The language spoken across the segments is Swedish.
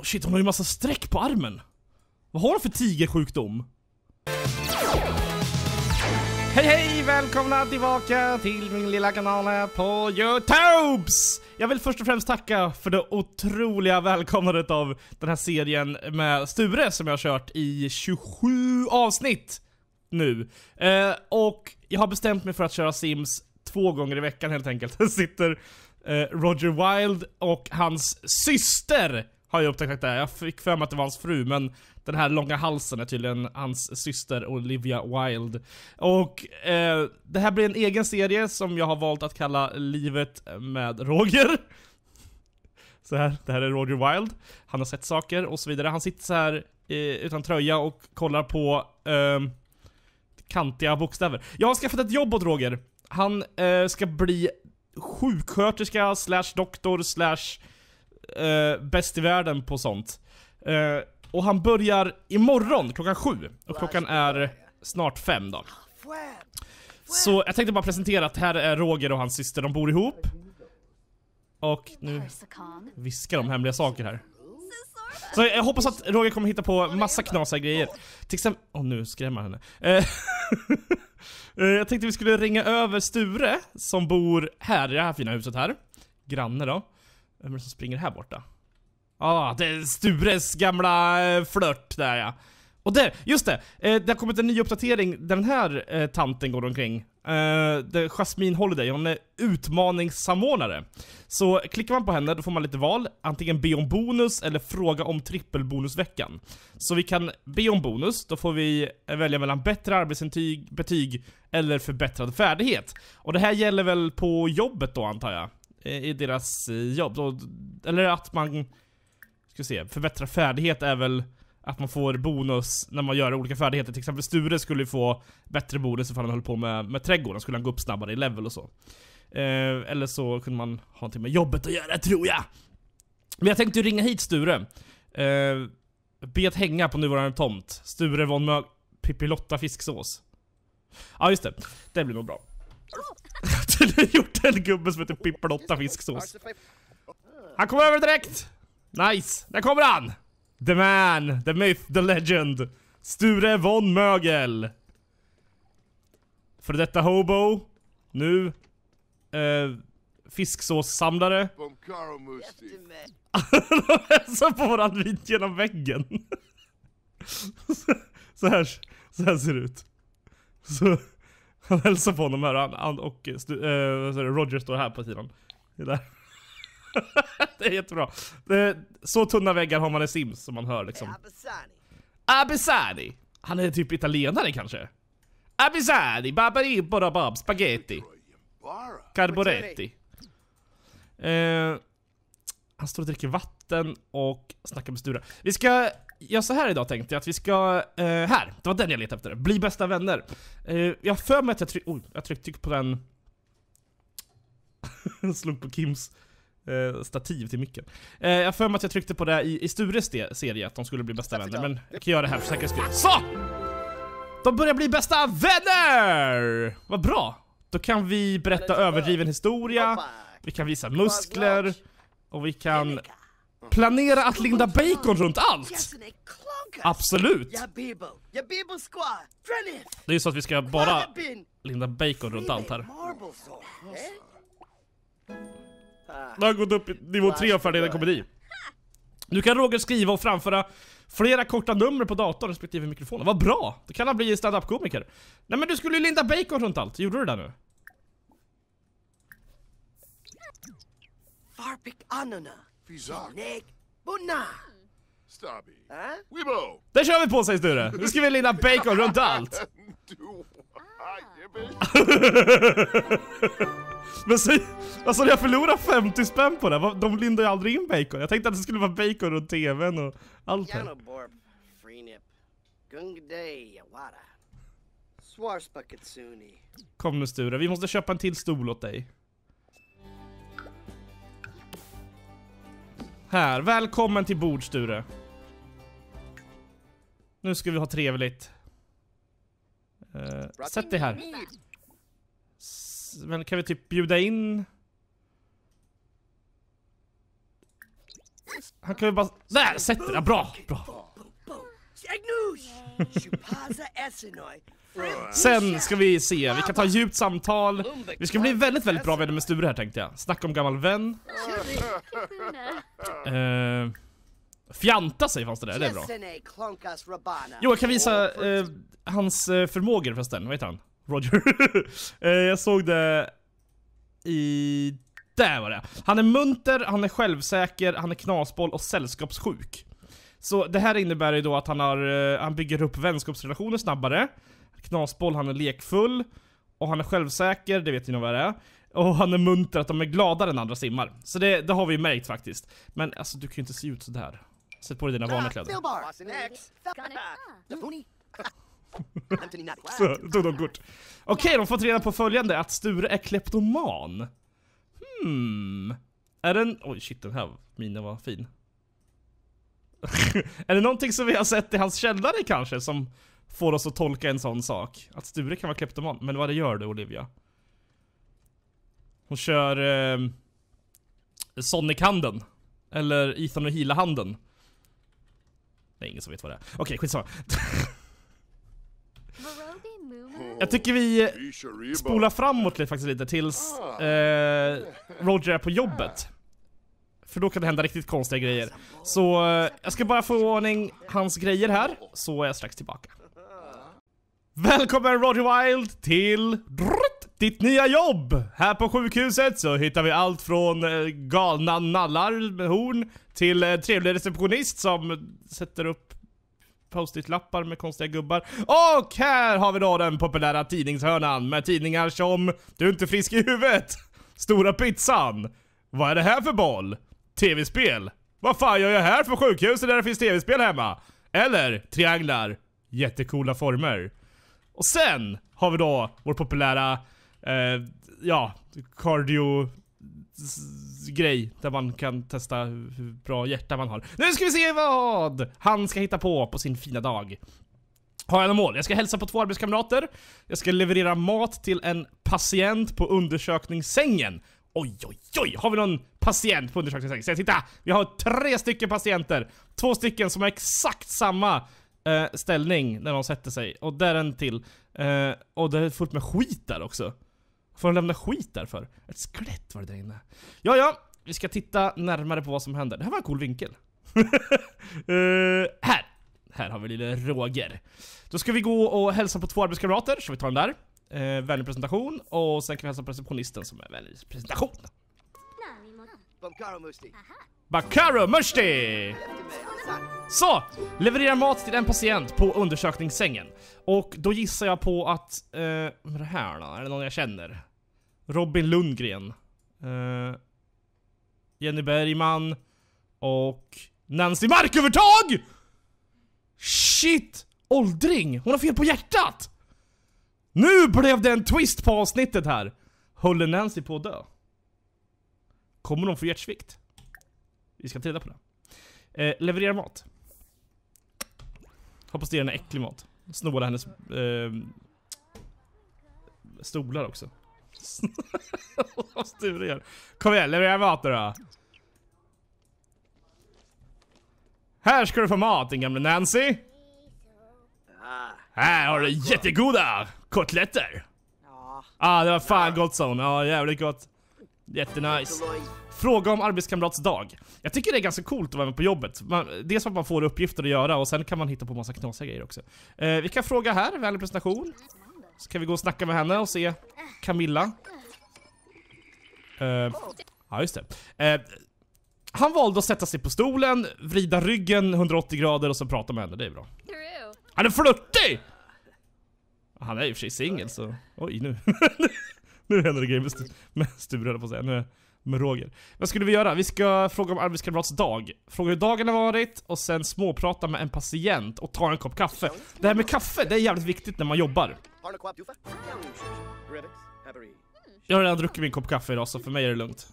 Oh shit, hon har ju massa streck på armen. Vad har hon för tigersjukdom? Hej hej! Välkomna tillbaka till min lilla kanal här på Youtubes! Jag vill först och främst tacka för det otroliga välkomnandet av den här serien med Sture som jag har kört i 27 avsnitt nu. Eh, och jag har bestämt mig för att köra Sims två gånger i veckan helt enkelt. Här Sitter eh, Roger Wild och hans syster har jag upptäckt det. Jag fick för mig att det var hans fru men den här långa halsen är tydligen hans syster Olivia Wilde. Och eh, det här blir en egen serie som jag har valt att kalla Livet med Roger. Så här, det här är Roger Wilde. Han har sett saker och så vidare. Han sitter så här eh, utan tröja och kollar på eh, kantiga bokstäver. Jag har skaffat ett jobb åt Roger. Han eh, ska bli sjuksköterska slash doktor slash eh, bäst i världen på sånt. Eh, och han börjar imorgon klockan sju. Och klockan är snart fem då. Ah, så jag tänkte bara presentera att här är Roger och hans syster, de bor ihop. Och nu viskar de hemliga saker här. Så jag hoppas att Roger kommer hitta på massa knasiga grejer. Till exempel... Åh, oh, nu skrämmer henne. Eh, eh, jag tänkte vi skulle ringa över Sture, som bor här i det här fina huset här. Granne då. Vem är det som springer här borta? Ja, ah, det är Stures gamla eh, flört där ja. Och där, just det! Eh, det har kommit en ny uppdatering där den här eh, tanten går omkring. Eh, det Jasmine Holiday, hon är utmaningssamordnare. Så klickar man på henne då får man lite val. Antingen be om bonus eller fråga om trippelbonusveckan. Så vi kan be om bonus, då får vi eh, välja mellan bättre arbetsintyg, betyg eller förbättrad färdighet. Och det här gäller väl på jobbet då antar jag? Eh, i deras eh, jobb. eller att man, ska se, förbättra färdighet är väl att man får bonus när man gör olika färdigheter. Till exempel Sture skulle ju få bättre bonus ifall han höll på med, med trädgården, skulle han gå upp snabbare i level och så. Eh, eller så kunde man ha någonting med jobbet att göra, tror jag! Men jag tänkte ringa hit Sture. be att hänga på nuvarande tomt. Sture von Mö... Pippilotta fisksås. Ja, ah, just det. Det blir nog bra. tydligen gjort en gubbe som heter Pippelotta fisksås. Han kommer över direkt! Nice! Där kommer han! The man, the myth, the legend. Sture von Mögel. För detta hobo. Nu. Eh, fisksåssamlare. Han hälsar på våran vit genom väggen. så, här, så här ser det ut. Så... Han hälsar på honom här och, han, och uh, Roger står här på sidan. Det, där. det är jättebra. så tunna väggar har man i Sims som man hör liksom. Abisani. Abisani. Han är typ italienare kanske. Abisani, babari, borabab, spaghetti. Carboretti. Eh, han står och dricker vatten och snackar med Sture. Vi ska ja, så här idag tänkte jag att vi ska... Eh, här! Det var den jag letade efter. Bli bästa vänner. Eh, jag för mig att jag, tryck, oh, jag tryckte på den... slog på Kims eh, stativ till micken. Eh, jag för mig att jag tryckte på det i, i Stures serie, att de skulle bli bästa vänner. Men jag kan göra det här för säkerhets skull. Så! De börjar bli bästa vänner! Vad bra! Då kan vi berätta överdriven historia, vi kan visa muskler, och vi kan Planera att linda bacon runt allt? Absolut! Det är ju så att vi ska bara linda bacon runt allt här. Nu har gått upp i nivå 3 av färdigheten komedi. Nu kan Roger skriva och framföra flera korta nummer på datorn respektive mikrofonen. Vad bra! Då kan han bli stand up komiker Nej men du skulle ju linda bacon runt allt. Gjorde du det där nu? Farbik Anona. Pisak. Nick. Bunna. Stabby. Äh? Wibo. Det kör vi på säger Sture. Nu ska vi linda bacon runt allt. Men säg, alltså jag förlorar 50 spänn på det. De lindar ju aldrig in bacon. Jag tänkte att det skulle vara bacon runt tvn och allt. Kom nu Sture, vi måste köpa en till stol åt dig. Här, välkommen till bord Sture. Nu ska vi ha trevligt. Uh, sätt dig här. S men kan vi typ bjuda in... Han kan ju bara... Där! Sätt dig! Ja, bra! Bra! Sen ska vi se, vi kan ta djupt samtal. Vi ska bli väldigt, väldigt bra vänner med Sture här tänkte jag. Snacka om gammal vän. Uh, fjanta sig fanns det där, det är bra. Jo, jag kan visa uh, hans eh, förmågor förresten. Vad heter han? Roger. uh, jag såg det i... Där var det. Han är munter, han är självsäker, han är knasboll och sällskapssjuk. Så det här innebär ju då att han, har, han bygger upp vänskapsrelationer snabbare. Knasboll, han är lekfull. Och han är självsäker, det vet ni nog vad det är. Och han är munter, att de är gladare än andra simmar. Så det, det har vi ju märkt faktiskt. Men alltså, du kan ju inte se ut sådär. Sätt på dig dina ah, vanliga kläder. Ah. så, tog de kort. Okej, de får reda på följande, att Sture är kleptoman. Hmm. Är den... Oj, shit, den här minen var fin. är det någonting som vi har sett i hans källare kanske, som får oss att tolka en sån sak. Att Sture kan vara kleptoman. Men vad det gör du Olivia? Hon kör eh, Sonic-handen. Eller Ethan och Hila-handen. Det är ingen som vet vad det är. Okej, okay, skitsamma. Jag tycker vi eh, spolar framåt lite, faktiskt lite tills ah. eh, Roger är på jobbet. För då kan det hända riktigt konstiga grejer. Så eh, jag ska bara få ordning hans grejer här, så är jag strax tillbaka. Välkommen Roger Wild till ditt nya jobb! Här på sjukhuset så hittar vi allt från eh, galna nallar med horn till eh, trevlig receptionist som sätter upp post-it-lappar med konstiga gubbar. Och här har vi då den populära tidningshörnan med tidningar som Du är inte frisk i huvudet! Stora pizzan! Vad är det här för boll? TV-spel? Vad fan gör jag här på sjukhuset där det finns TV-spel hemma? Eller trianglar? Jättekola former. Och sen har vi då vår populära, eh, ja, cardio grej där man kan testa hur bra hjärta man har. Nu ska vi se vad han ska hitta på på sin fina dag. Har jag några mål? Jag ska hälsa på två arbetskamrater. Jag ska leverera mat till en patient på undersökningssängen. Oj, oj, oj! Har vi någon patient på undersökningssängen? titta! Vi har tre stycken patienter. Två stycken som har exakt samma eh, ställning när de sätter sig. Och där är en till. Eh, och det är fullt med skit där också. Får de lämna skit där för? Ett skelett var det där inne. Ja, ja. Vi ska titta närmare på vad som händer. Det här var en cool vinkel. eh, här! Här har vi lille Roger. Då ska vi gå och hälsa på två arbetskamrater, så vi tar den där. Eh, vänlig presentation. Och sen kan vi hälsa på receptionisten som är vänlig presentation. Bankaro Musti. Bakaro Mushti! Så! Levererar mat till en patient på undersökningssängen. Och då gissar jag på att... Eh, är det här då? Är det någon jag känner? Robin Lundgren. Eh, Jenny Bergman. Och... Nancy Markövertag! Shit! Åldring! Hon har fel på hjärtat! Nu blev det en twist på avsnittet här! Håller Nancy på att dö? Kommer de få hjärtsvikt? Vi ska titta på det. Eh, leverera mat. Hoppas det är en äcklig mat. Snåla hennes eh, stolar också. Vad Sture gör. Kom igen, leverera mat nu då. Här ska du få mat din gamla Nancy. Här har du jättegoda kotletter. Ja, ah, det var fan gott sa hon. Ja, ah, jävligt gott. Jättenice. Fråga om arbetskamratsdag. Jag tycker det är ganska coolt att vara med på jobbet. Man, dels för att man får uppgifter att göra och sen kan man hitta på massa knasiga grejer också. Eh, vi kan fråga här, vänlig presentation. Så kan vi gå och snacka med henne och se Camilla. Eh, ja, just det. Eh, han valde att sätta sig på stolen, vrida ryggen 180 grader och så prata med henne. Det är bra. Han är flörtig! Han är i och för sig singel så... Oj nu. nu händer det grejer med, med Sture, på att säga. Nu, med Roger. Vad skulle vi göra? Vi ska fråga om arbetskamrats dag. Fråga hur dagen har varit och sen småprata med en patient och ta en kopp kaffe. Det här med kaffe, det är jävligt viktigt när man jobbar. Jag har redan druckit min kopp kaffe idag så för mig är det lugnt.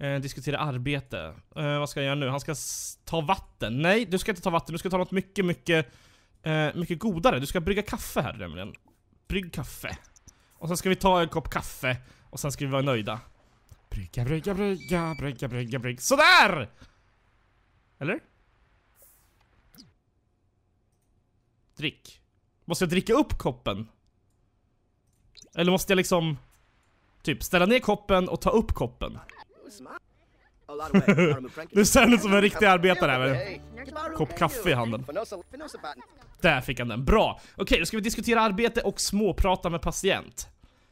Eh, diskutera arbete. Eh, vad ska jag göra nu? Han ska ta vatten. Nej, du ska inte ta vatten. Du ska ta något mycket, mycket, eh, mycket godare. Du ska brygga kaffe här nämligen. Brygg kaffe. Och sen ska vi ta en kopp kaffe. Och sen ska vi vara nöjda. Brygga, brygga, brygga, brygga, brygga, brygga. Sådär! Eller? Drick. Måste jag dricka upp koppen? Eller måste jag liksom... Typ ställa ner koppen och ta upp koppen? nu ser ut som en riktig arbetare här kopp kaffe i handen. Där fick han den, bra! Okej, då ska vi diskutera arbete och småprata med patient.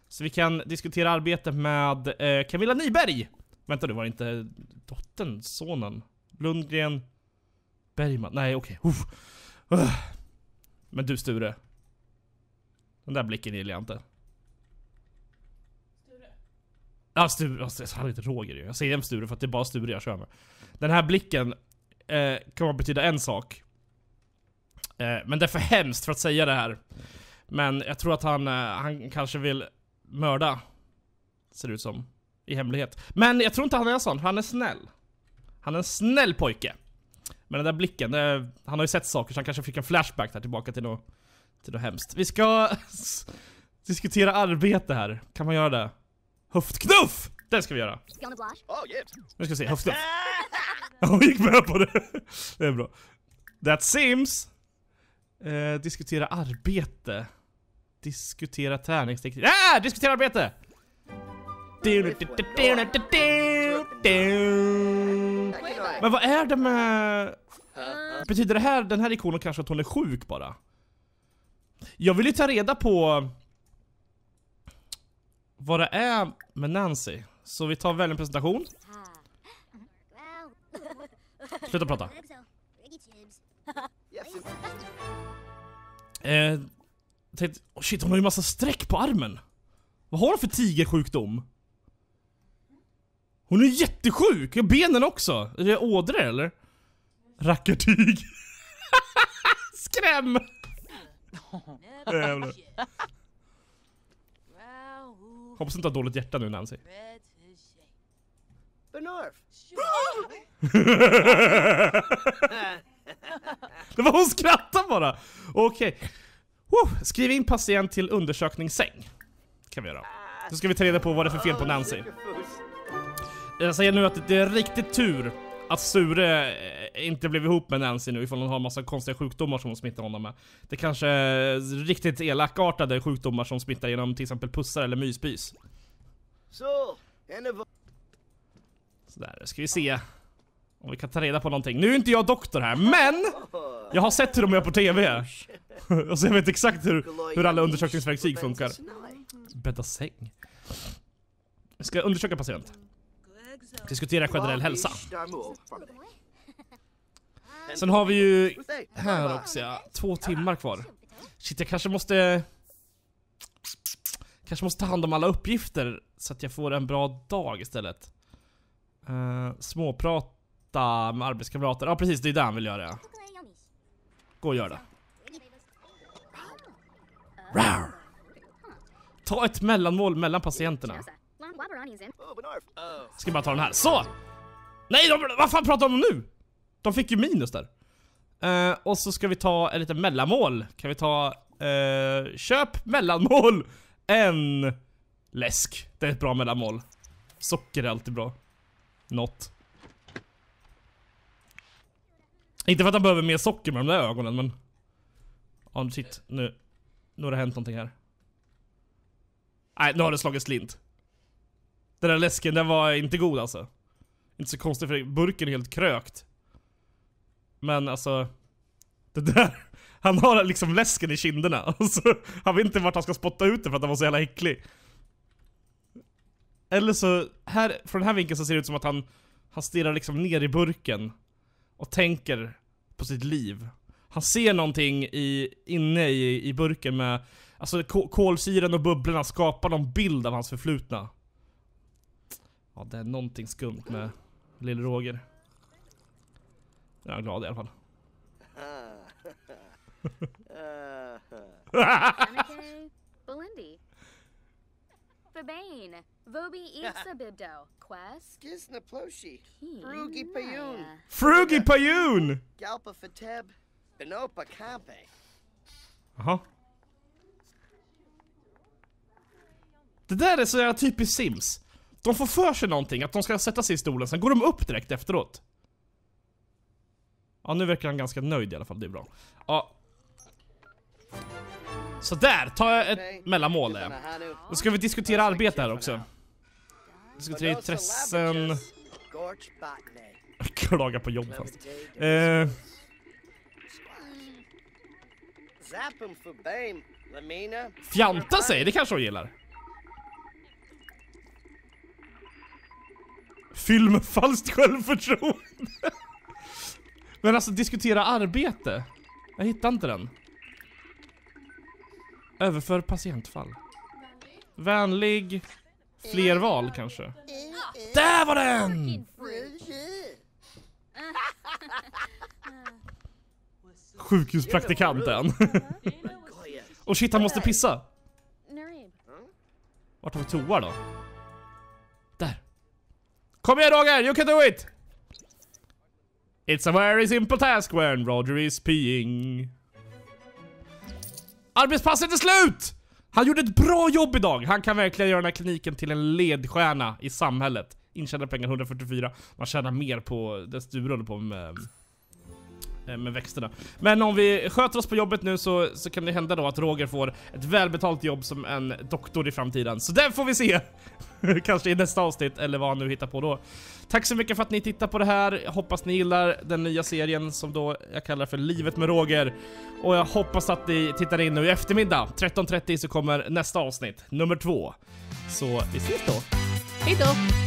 Så vi kan diskutera arbete med eh, Camilla Nyberg! Vänta, det var det inte dottern, sonen. Lundgren... Bergman, nej okej. Okay. Men du Sture. Den där blicken gillar jag inte. Ja, Sture. Alltså, han heter Roger ju. Jag säger jämt Sture för att det är bara Sture jag kör med. Den här blicken eh, kommer att betyda en sak. Eh, men det är för hemskt för att säga det här. Men jag tror att han, eh, han kanske vill mörda. Ser det ut som. I hemlighet. Men jag tror inte han är sån, han är snäll. Han är en snäll pojke. Men den där blicken, eh, han har ju sett saker så han kanske fick en flashback där tillbaka till något, till något hemskt. Vi ska diskutera arbete här. Kan man göra det? Höftknuff! Den ska vi göra. Oh, nu ska vi se, höftknuff. Hon gick med på det. Det är bra. That seems. Eh, diskutera arbete. Diskutera tärningsteknik. Ah! Diskutera arbete! Men vad är det med... Betyder det här, den här ikonen kanske att hon är sjuk bara? Jag vill ju ta reda på vad det är med Nancy. Så vi tar väl en presentation. Sluta prata. Eh, tänkte, oh shit, hon har ju massa streck på armen. Vad har hon för tigersjukdom? Hon är jättesjuk! Och benen också! Är det ådror eller? Rackartyg. Skräm! Jävlar. Hoppas du inte har dåligt hjärta nu Nancy. det var hon skrattade bara. Okej. Okay. skriv in patient till undersökningssäng. Kan vi göra. Så ska vi ta reda på vad det är för fel på Nancy. Ah, jag säger nu att det är riktigt tur att Sture eh, inte blev ihop med Nancy nu ifall hon har massa konstiga sjukdomar som hon smittar honom med. Det kanske är eh, riktigt elakartade sjukdomar som smittar genom till exempel pussar eller myspys. Så, Sådär, ska vi se om vi kan ta reda på någonting. Nu är inte jag doktor här, men jag har sett hur de gör på TV. Och så jag vet exakt hur, hur alla undersökningsverktyg funkar. Bädda säng. Jag ska undersöka patient. Diskutera generell hälsa. Sen har vi ju här också, ja. Två timmar kvar. Shit, jag kanske måste... Kanske måste ta hand om alla uppgifter så att jag får en bra dag istället. Uh, småprata med arbetskamrater. Ja, ah, precis. Det är det han vill göra. Gå och gör det. Rawr. Ta ett mellanmål mellan patienterna. Ska bara ta den här. Så! Nej, de, vad fan pratar de om nu? De fick ju minus där. Uh, och så ska vi ta ett litet mellanmål. Kan vi ta... Uh, köp mellanmål! En läsk. Det är ett bra mellanmål. Socker är alltid bra. Något. Inte för att han behöver mer socker med de där ögonen, men... Ja, oh, shit. Nu. Nu har det hänt någonting här. Nej, nu har det slagit slint. Den där läsken, den var inte god alltså. Inte så konstigt för burken är helt krökt. Men alltså... Det där... Han har liksom läsken i kinderna. Alltså, han vet inte vart han ska spotta ut det för att han var så jävla äcklig. Eller så, här, från den här vinkeln så ser det ut som att han, han stirrar liksom ner i burken. Och tänker på sitt liv. Han ser någonting i, inne i, i burken med... Alltså kolsyran och bubblorna skapar någon bild av hans förflutna. Ja, det är någonting skumt med lille Roger. Nu är han glad i alla fall. Anakin, Belindi. Vobi Isabibdo, Quest. Gizna Ploshi, Frugi Payun. Frugi Payun! Galpa Fateb, Benopa Kampe. Jaha. Det där är så jävla typiskt Sims. De får för sig någonting, att de ska sätta sig i stolen, sen går de upp direkt efteråt. Ja, nu verkar han ganska nöjd i alla fall, det är bra. Ja. Så där, ta ett okay. mellanmål där. Då ska vi diskutera arbete här också. Diskutera intressen. Klaga på jobb fast. Eh. Fjanta sig, det kanske hon gillar. Fyll med falskt självförtroende. Men alltså, diskutera arbete. Jag hittar inte den. Överför patientfall. Vänlig. Fler val kanske. Där var den! Sjukhuspraktikanten. Och shit, han måste pissa. Vart har vi toa då? Kom igen Roger, you can do it! It's a very simple task when Roger is peeing. Arbetspasset är slut! Han gjorde ett bra jobb idag. Han kan verkligen göra den här kliniken till en ledstjärna i samhället. Intjänade pengar 144. Man tjänar mer på det du håller på med ehm, Eh, med växterna. Men om vi sköter oss på jobbet nu så, så kan det hända då att Roger får ett välbetalt jobb som en doktor i framtiden. Så det får vi se! Kanske i nästa avsnitt eller vad han nu hittar på då. Tack så mycket för att ni tittar på det här. Jag hoppas ni gillar den nya serien som då jag kallar för Livet med Roger. Och jag hoppas att ni tittar in nu i eftermiddag. 13.30 så kommer nästa avsnitt, nummer två. Så vi ses då. Hej då!